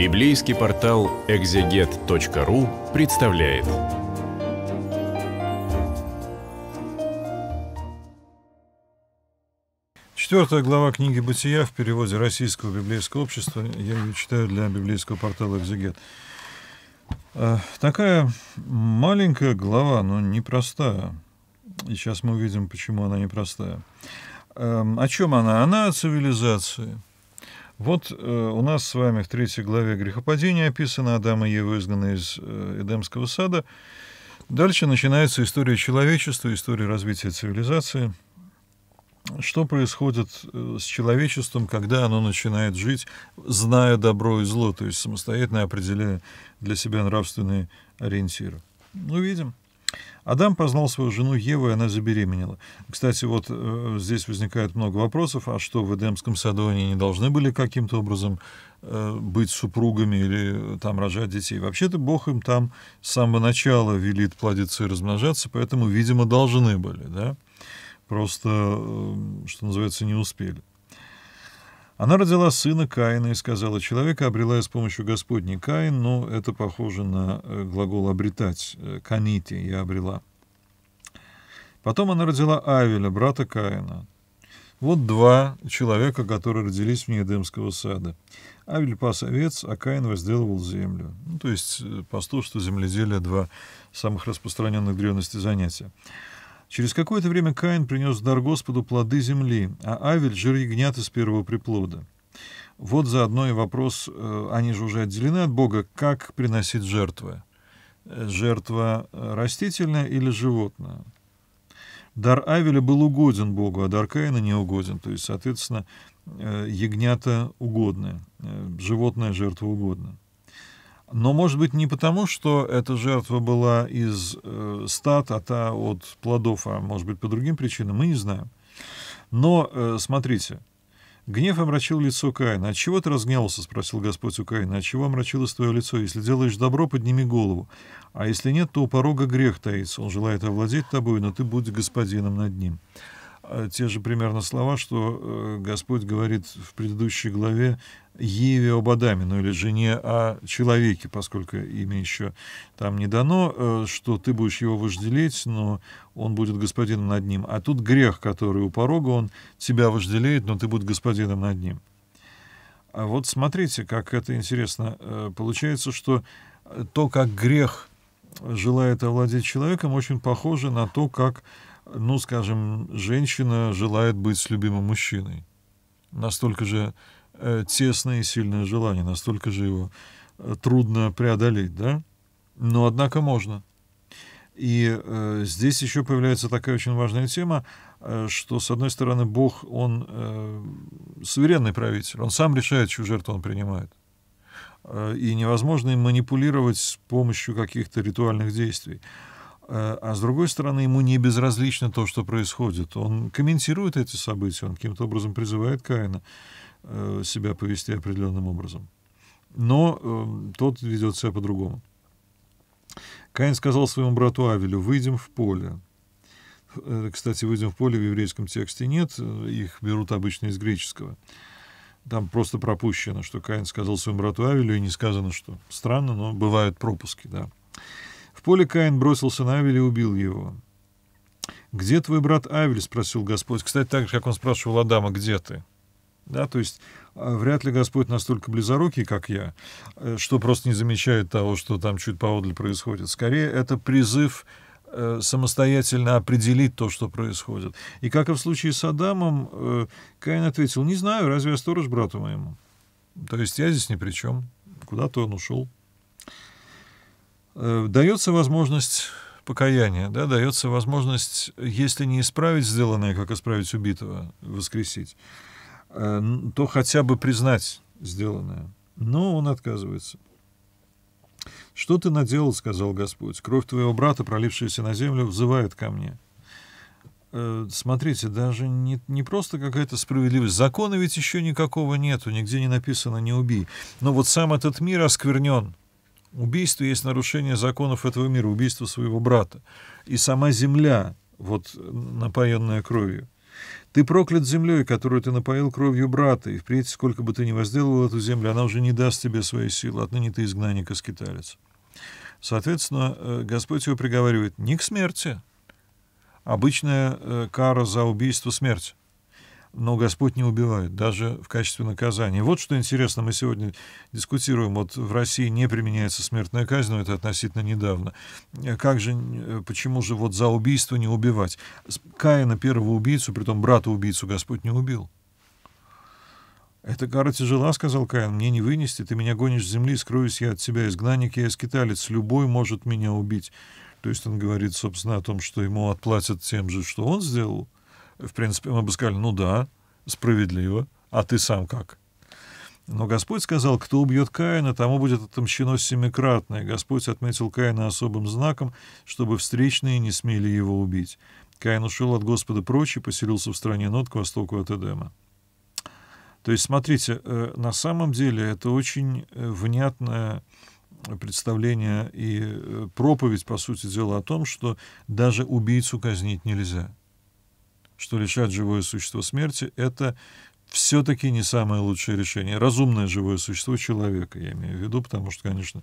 Библейский портал экзегет.ру представляет. Четвертая глава книги «Бытия» в переводе Российского библейского общества. Я ее читаю для библейского портала «Экзегет». А, такая маленькая глава, но непростая. И сейчас мы увидим, почему она непростая. Эм, о чем она? Она о цивилизации – вот э, у нас с вами в третьей главе грехопадения описано Адам и Ева, изгнаны из э, Эдемского сада. Дальше начинается история человечества, история развития цивилизации. Что происходит э, с человечеством, когда оно начинает жить, зная добро и зло, то есть самостоятельно определяя для себя нравственные ориентиры? Ну, видим. Адам познал свою жену Еву, и она забеременела. Кстати, вот э, здесь возникает много вопросов, а что в Эдемском саду они не должны были каким-то образом э, быть супругами или э, там рожать детей? Вообще-то Бог им там с самого начала велит плодиться и размножаться, поэтому, видимо, должны были, да? Просто, э, что называется, не успели. Она родила сына Каина и сказала, человека обрела я с помощью Господней Каин, но это похоже на э, глагол «обретать», э, «канити» я обрела. Потом она родила Авеля, брата Каина. Вот два человека, которые родились вне Эдемского сада. Авель пас овец, а Каин возделывал землю. Ну, то есть э, пастушество, земледелие — два самых распространенных древности занятия. Через какое-то время Каин принес дар Господу плоды земли, а Авель — жир ягнят из первого приплода. Вот заодно и вопрос, э, они же уже отделены от Бога, как приносить жертвы. Э, жертва э, растительная или животная? Дар Авеля был угоден Богу, а дар Каина не угоден. То есть, соответственно, ягнята угодны, животное жертва угодна. Но, может быть, не потому, что эта жертва была из э, стад, а та от плодов, а может быть, по другим причинам, мы не знаем. Но, э, смотрите, гнев омрачил лицо Каина. «От «А чего ты разгневался?» — спросил Господь у Каина. «От «А чего омрачилось твое лицо? Если делаешь добро, подними голову. А если нет, то у порога грех таится. Он желает овладеть тобой, но ты будь господином над ним». А те же примерно слова, что э, Господь говорит в предыдущей главе Еве об Адаме, ну или жене о человеке, поскольку имя еще там не дано, э, что ты будешь его вожделеть, но он будет господином над ним. А тут грех, который у порога, он тебя вожделеет, но ты будешь господином над ним. А вот смотрите, как это интересно. Э, получается, что то, как грех желает овладеть человеком, очень похоже на то, как ну, скажем, женщина желает быть с любимым мужчиной. Настолько же э, тесное и сильное желание, настолько же его э, трудно преодолеть, да? Но, однако, можно. И э, здесь еще появляется такая очень важная тема, э, что, с одной стороны, Бог, он э, суверенный правитель, он сам решает, чью жертву он принимает. Э, и невозможно им манипулировать с помощью каких-то ритуальных действий. Э, а с другой стороны, ему не безразлично то, что происходит. Он комментирует эти события, он каким-то образом призывает Каина э, себя повести определенным образом. Но эм, тот ведет себя по-другому. Каин сказал своему брату Авелю, выйдем в поле. Э, кстати, выйдем в поле в еврейском тексте нет, их берут обычно из греческого. Там просто пропущено, что Каин сказал своему брату Авелю, и не сказано, что. Странно, но бывают пропуски, да. В поле Каин бросился на Авеля и убил его. «Где твой брат Авель?» — спросил Господь. Кстати, так же, как он спрашивал Адама, «Где ты?» Да, то есть а, вряд ли Господь настолько близорукий, как я, э, что просто не замечает того, что там чуть поодаль происходит. Скорее, это призыв э, самостоятельно определить то, что происходит. И как и в случае с Адамом, э, Каин ответил, «Не знаю, разве я сторож брату моему?» То есть я здесь ни при чем. Куда-то он ушел. Э, дается возможность покаяния, да, дается возможность, если не исправить сделанное, как исправить убитого, воскресить, э, то хотя бы признать сделанное. Но он отказывается. «Что ты наделал?» — сказал Господь. «Кровь твоего брата, пролившаяся на землю, взывает ко мне». Э, смотрите, даже не, не просто какая-то справедливость. Закона ведь еще никакого нету, нигде не написано «не убей». Но вот сам этот мир осквернен — убийство есть нарушение законов этого мира, убийство своего брата. И сама земля, вот напоенная кровью. Ты проклят землей, которую ты напоил кровью брата, и впредь, сколько бы ты ни возделывал эту землю, она уже не даст тебе своей силы, отныне ты изгнанник и скиталец. Соответственно, э, Господь его приговаривает не к смерти. Обычная э, кара за убийство — смерть но Господь не убивает, даже в качестве наказания. Вот что интересно, мы сегодня дискутируем, вот в России не применяется смертная казнь, но это относительно недавно. Э, как же, э, почему же вот за убийство не убивать? Каина, первого убийцу, притом брата-убийцу, Господь не убил. Это кара тяжела», — сказал Каин, — «мне не вынести, ты меня гонишь с земли, скроюсь я от тебя, изгнанник я скиталец, любой может меня убить». То есть он говорит, собственно, о том, что ему отплатят тем же, что он сделал — в принципе, мы бы сказали, ну да, справедливо, а ты сам как? Но Господь сказал, кто убьет Каина, тому будет отомщено семикратное. Господь отметил Каина особым знаком, чтобы встречные не смели его убить. Каин ушел от Господа прочь и поселился в стране Нот к востоку от Эдема. То есть, смотрите, э, на самом деле это очень э, внятное представление и э, проповедь, по сути дела, о том, что даже убийцу казнить нельзя — что лишать живое существо смерти — это все-таки не самое лучшее решение. Разумное живое существо человека, я имею в виду, потому что, конечно,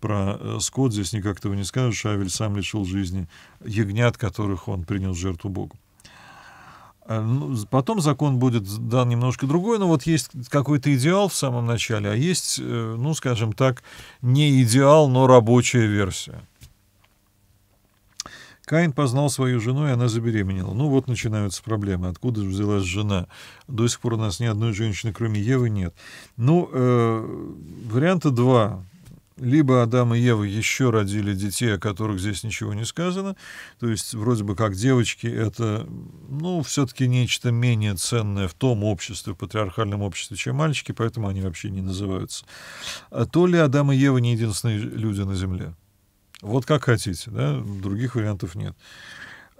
про э, скот здесь никак этого не скажешь. Авель сам лишил жизни ягнят, которых он принес жертву Богу. Э, ну, потом закон будет дан немножко другой, но вот есть какой-то идеал в самом начале, а есть, э, ну, скажем так, не идеал, но рабочая версия. Каин познал свою жену, и она забеременела. Ну вот начинаются проблемы. Откуда же взялась жена? До сих пор у нас ни одной женщины, кроме Евы, нет. Ну, э, варианта два. Либо Адам и Ева еще родили детей, о которых здесь ничего не сказано. То есть, вроде бы как девочки, это, ну, все-таки нечто менее ценное в том обществе, в патриархальном обществе, чем мальчики, поэтому они вообще не называются. А то ли Адам и Ева не единственные люди на Земле. Вот как хотите, да, других вариантов нет.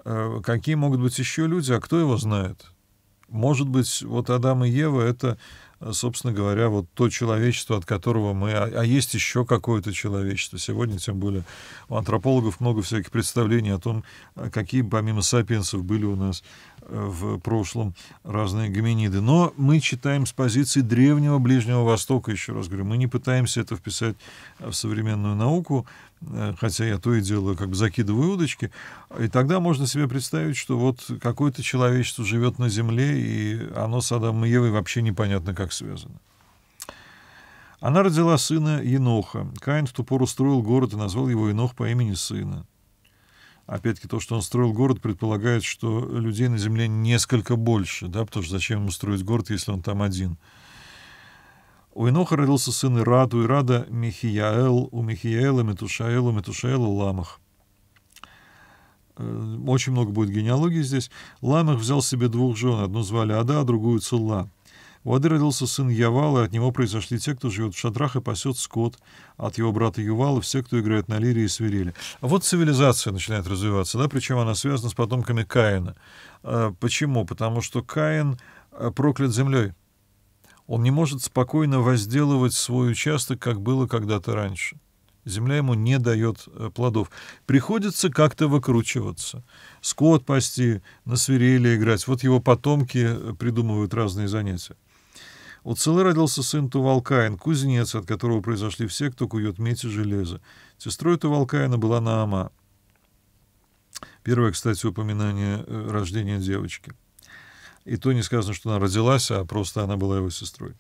Э, какие могут быть еще люди, а кто его знает? Может быть, вот Адам и Ева — это, э, собственно говоря, вот то человечество, от которого мы... А, а есть еще какое-то человечество. Сегодня, тем более, у антропологов много всяких представлений о том, э, какие, помимо сапиенсов, были у нас в прошлом разные гоминиды. Но мы читаем с позиции древнего Ближнего Востока, еще раз говорю, мы не пытаемся это вписать в современную науку, э, хотя я то и дело как бы закидываю удочки, и тогда можно себе представить, что вот какое-то человечество живет на Земле, и оно с Адамом и Евой вообще непонятно как связано. Она родила сына Еноха. Каин в ту пору строил город и назвал его Енох по имени сына опять-таки, то, что он строил город, предполагает, что людей на Земле несколько больше, да, потому что зачем ему строить город, если он там один. У Иноха родился сын Ирад, у Ирада Михияэл, у Михияэла Метушаэла, у Метушаэла Ламах. Э, очень много будет генеалогии здесь. Ламах взял себе двух жен, одну звали Ада, а другую Цула. У Ады родился сын Явала, от него произошли те, кто живет в шатрах и пасет скот, от его брата Ювала все, кто играет на лире и свирели. А вот цивилизация начинает развиваться, да, причем она связана с потомками Каина. А почему? Потому что Каин э, проклят землей. Он не может спокойно возделывать свой участок, как было когда-то раньше. Земля ему не дает э, плодов. Приходится как-то выкручиваться. Скот пасти, на свирели играть. Вот его потомки э, придумывают разные занятия. У Целы родился сын Тувалкаин, кузнец, от которого произошли все, кто кует медь и железо. Сестрой Тувалкаина была Наама. Первое, кстати, упоминание э, рождения девочки. И то не сказано, что она родилась, а просто она была его сестрой.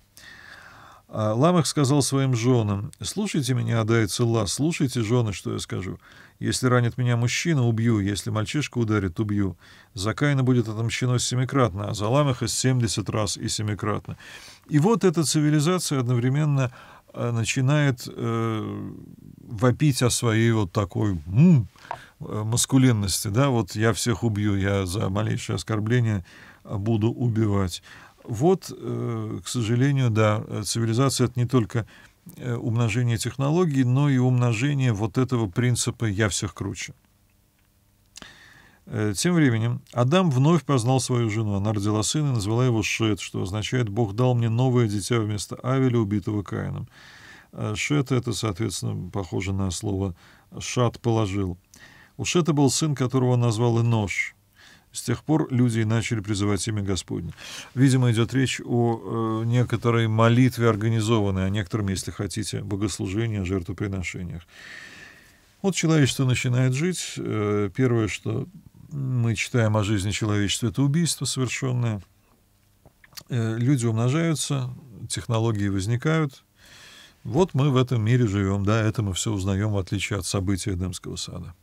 А Ламах сказал своим женам, «Слушайте меня, Ада и Цела, слушайте, жены, что я скажу. Если ранит меня мужчина, убью, если мальчишка ударит, убью. За Каина будет отомщено семикратно, а за Ламаха — семьдесят раз и семикратно». И вот эта цивилизация одновременно э, начинает э, вопить о своей вот такой м м э, маскулинности, да, вот я всех убью, я за малейшее оскорбление буду убивать. Вот, э, к сожалению, да, э, цивилизация — это не только э, умножение технологий, но и умножение вот этого принципа «я всех круче». Тем временем Адам вновь познал свою жену. Она родила сына и назвала его Шет, что означает «Бог дал мне новое дитя вместо Авеля, убитого Каином». Шет — это, соответственно, похоже на слово «шат положил». У Шета был сын, которого он назвал Инош. С тех пор люди начали призывать имя Господне. Видимо, идет речь о э, некоторой молитве организованной, о некотором, если хотите, богослужении, о жертвоприношениях. Вот человечество начинает жить. Э, первое, что мы читаем о жизни человечества, это убийство совершенное. Э, люди умножаются, технологии возникают. Вот мы в этом мире живем, да, это мы все узнаем, в отличие от событий Эдемского сада.